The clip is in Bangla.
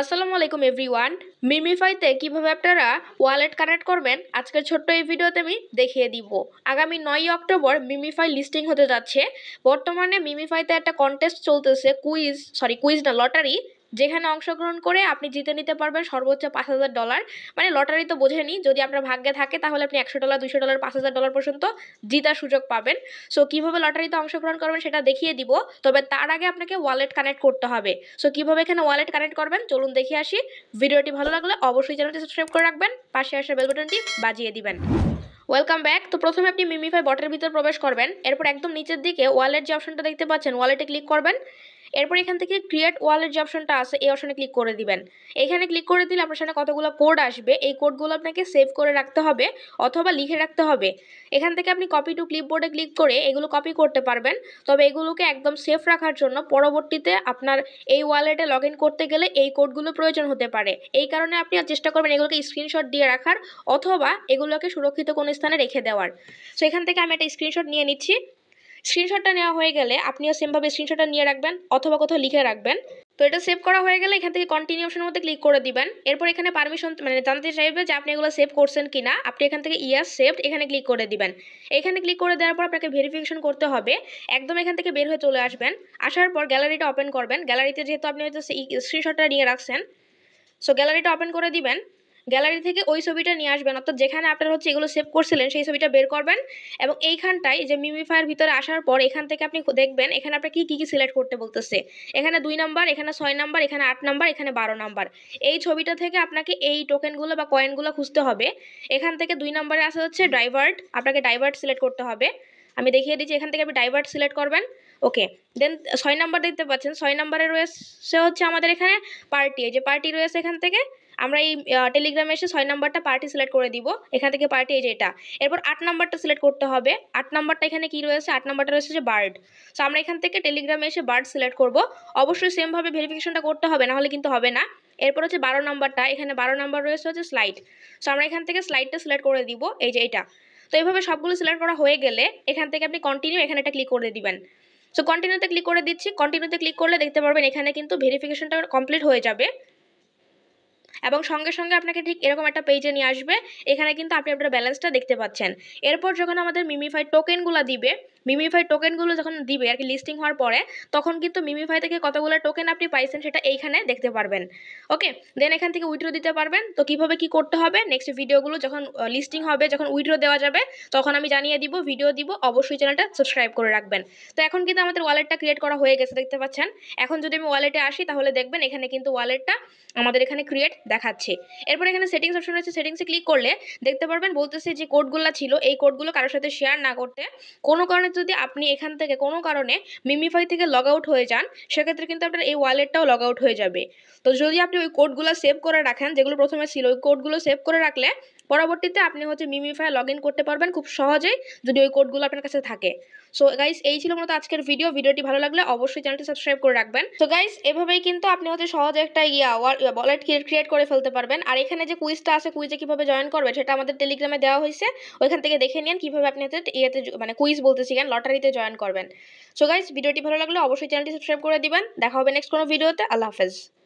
আসসালামু আলাইকুম এভরিওয়ান মিমিফাইতে কিভাবে আপনারা ওয়ালেট কানেক্ট করবেন আজকের ছোট্ট এই ভিডিওতে আমি দেখিয়ে দিব আগামী নয়ই অক্টোবর মিমিফাই লিস্টিং হতে যাচ্ছে বর্তমানে মিমিফাইতে একটা কন্টেস্ট চলতেছে কুইজ সরি কুইজ না লটারি যেখানে অংশগ্রহণ করে আপনি জিতে নিতে পারবেন সর্বোচ্চ পাঁচ হাজার ডলার মানে লটারি তো বোঝেনি যদি আপনার ভাগ্যে থাকে তাহলে আপনি একশো ডলার দুশো ডলার পাঁচ হাজার ডলার পর্যন্ত জিতার সুযোগ পাবেন সো কীভাবে লটারিতে অংশগ্রহণ করবেন সেটা দেখিয়ে দিব তবে তার আগে আপনাকে ওয়ালেট কানেক্ট করতে হবে সো কীভাবে এখানে ওয়ালেট কানেক্ট করবেন চলুন দেখে আসি ভিডিওটি ভালো লাগলে অবশ্যই চ্যানেলটি সাবস্ক্রাইব করে রাখবেন পাশে আসা বেল বাটনটি বাজিয়ে দিবেন ওয়েলকাম ব্যাক তো প্রথমে আপনি মিমিফাই বটের ভিতরে প্রবেশ করবেন এরপর একদম নিচের দিকে ওয়ালেট যে অপশনটা দেখতে পাচ্ছেন ওয়ালেটে ক্লিক করবেন এরপর এখান থেকে ক্রিয়েট ওয়ালেট যে অপশনটা আছে এই অপশনে ক্লিক করে দিবেন এখানে ক্লিক করে দিলে আপনার সামনে কতগুলো কোড আসবে এই কোডগুলো আপনাকে সেভ করে রাখতে হবে অথবা লিখে রাখতে হবে এখান থেকে আপনি কপি টু ক্লিপবোর্ডে ক্লিক করে এগুলো কপি করতে পারবেন তবে এগুলোকে একদম সেফ রাখার জন্য পরবর্তীতে আপনার এই ওয়ালেটে লগ করতে গেলে এই কোডগুলো প্রয়োজন হতে পারে এই কারণে আপনি চেষ্টা করবেন এগুলোকে স্ক্রিনশট দিয়ে রাখার অথবা এগুলোকে সুরক্ষিত কোনো স্থানে রেখে দেওয়ার সো এখান থেকে আমি একটা স্ক্রিনশট নিয়ে নিচ্ছি স্ক্রিনশটটা নেওয়া হয়ে গেলে আপনিও সেমভাবে স্ক্রিনশটটা নিয়ে রাখবেন অথবা কোথাও লিখে রাখবেন তো এটা সেভ করা হয়ে গেলে এখান থেকে কন্টিনিউ অপশনের মধ্যে ক্লিক করে দিবেন এরপর এখানে পারমিশন মানে জানতে চাইবে যে আপনি এগুলো সেভ করছেন কিনা আপনি এখান থেকে ইয়াস সেভ এখানে ক্লিক করে দিবেন এখানে ক্লিক করে দেওয়ার পর আপনাকে ভেরিফিকেশন করতে হবে একদম এখান থেকে বের হয়ে চলে আসবেন আসার পর গ্যালারিটা ওপেন করবেন গ্যালারিতে যেহেতু আপনি হয়তো স্ক্রিনশটটা নিয়ে রাখছেন সো গ্যালারিটা ওপেন করে দিবেন গ্যালারি থেকে ওই ছবিটা নিয়ে আসবেন অর্থাৎ যেখানে আপনারা হচ্ছে এগুলো সেভ করছিলেন সেই ছবিটা বের করবেন এবং এইখানটায় যে মিমিফায়ার ভিতরে আসার পর এখান থেকে আপনি দেখবেন এখানে আপনার কী কী কী সিলেক্ট করতে বলতেছে এখানে দুই নাম্বার এখানে ছয় নাম্বার এখানে আট নাম্বার এখানে বারো নাম্বার এই ছবিটা থেকে আপনাকে এই টোকেনগুলো বা কয়েনগুলো খুঁজতে হবে এখান থেকে দুই নম্বরে আসা হচ্ছে ড্রাইভার্ট আপনাকে ডাইভার্ট সিলেক্ট করতে হবে আমি দেখিয়ে দিচ্ছি এখান থেকে আপনি ড্রাইভার্ট সিলেক্ট করবেন ওকে দেন ছয় নাম্বার দেখতে পাচ্ছেন ছয় নাম্বারে রয়েছে হচ্ছে আমাদের এখানে পার্টি এই যে পার্টি রয়েছে এখান থেকে আমরা এই টেলিগ্রামে এসে ছয় নাম্বারটা পার্টি সিলেক্ট করে দিব এখান থেকে পার্টি এই যে এটা এরপর আট নাম্বারটা সিলেক্ট করতে হবে আট নাম্বারটা এখানে কি রয়েছে আট নাম্বারটা রয়েছে যে বার্ড সো আমরা এখান থেকে টেলিগ্রামে এসে বার্ড সিলেক্ট করব অবশ্যই সেমভাবে ভেরিফিকেশনটা করতে হবে নাহলে কিন্তু হবে না এরপর হচ্ছে বারো নাম্বারটা এখানে বারো নাম্বার রয়েছে হচ্ছে স্লাইড সো আমরা এখান থেকে স্লাইডটা সিলেক্ট করে দিব এই যে এটা তো এইভাবে সবগুলো সিলেক্ট করা হয়ে গেলে এখান থেকে আপনি কন্টিনিউ এখানে একটা ক্লিক করে দিবেন সো কন্টিনিউতে ক্লিক করে দিচ্ছি কন্টিনিউতে ক্লিক করলে দেখতে পারবেন এখানে কিন্তু ভেরিফিকেশনটা কমপ্লিট হয়ে যাবে এবং সঙ্গে সঙ্গে আপনাকে ঠিক এরকম একটা পেজে নিয়ে আসবে এখানে কিন্তু আপনি আপনার ব্যালেন্সটা দেখতে পাচ্ছেন এরপর যখন আমাদের মিমিফাই টোকেনগুলো দিবে মিমিফাই টোকেনগুলো যখন দিবে আর কি লিস্টিং হওয়ার পরে তখন কিন্তু মিমিফাই থেকে কতগুলো টোকেন আপনি পাইছেন সেটা এইখানে দেখতে পারবেন ওকে দেন এখান থেকে উইথড্র দিতে পারবেন তো কিভাবে কি করতে হবে নেক্সট ভিডিওগুলো যখন লিস্টিং হবে যখন উইথড্র দেওয়া যাবে তখন আমি জানিয়ে দিব ভিডিও দিব অবশ্যই চ্যানেলটা সাবস্ক্রাইব করে রাখবেন তো এখন কিন্তু আমাদের ওয়ালেটটা ক্রিয়েট করা হয়ে গেছে দেখতে পাচ্ছেন এখন যদি আমি ওয়ালেটে আসি তাহলে দেখবেন এখানে কিন্তু ওয়ালেটটা আমাদের এখানে ক্রিয়েট দেখাচ্ছে এরপর এখানে সেটিংস অপশন রয়েছে সেটিংসে ক্লিক করলে দেখতে পারবেন বলতেছে যে কোডগুলো ছিল এই কোডগুলো কারোর সাথে শেয়ার না করতে কোনো কারণে যদি আপনি এখান থেকে কোনো কারণে মিমিফাই থেকে লগ আউট হয়ে যান সেক্ষেত্রে কিন্তু আপনার এই ওয়ালেটটাও লগ আউট হয়ে যাবে তো যদি আপনি ওই কোডগুলো সেভ করে রাখেন যেগুলো প্রথমে ছিল ওই কোডগুলো সেভ করে রাখলে পরবর্তীতে আপনি হচ্ছে মিমিফাই লগ ইন করতে পারবেন খুব সহজেই যদি ওই কোডগুলো আপনার কাছে থাকে সো গাইস এই ছিল মূলত আজকের ভিডিও ভিডিওটি ভালো লাগলে অবশ্যই চ্যানেলটি সাবস্ক্রাইব করে রাখবেন তো গাইস এভাবেই কিন্তু আপনি হচ্ছে সহজে একটা ইয়া ওয়ালেট ক্রিয়েট করে ফেলতে পারবেন আর এখানে যে কুইজটা আছে কুইজে কীভাবে জয়েন করবেন সেটা আমাদের টেলিগ্রামে দেওয়া হয়েছে ওইখান থেকে দেখে নিন কীভাবে আপনি হচ্ছে ইয়েতে মানে কুইজ বলতেছি কেন লটারিতে জয়েন করবেন সো গাইস ভিডিওটি ভালো লাগলে অবশ্যই চ্যানেলটি সাবস্ক্রাইব করে দিবেন দেখা হবে নেক্সট কোনো ভিডিওতে আল্লাহ হাফেজ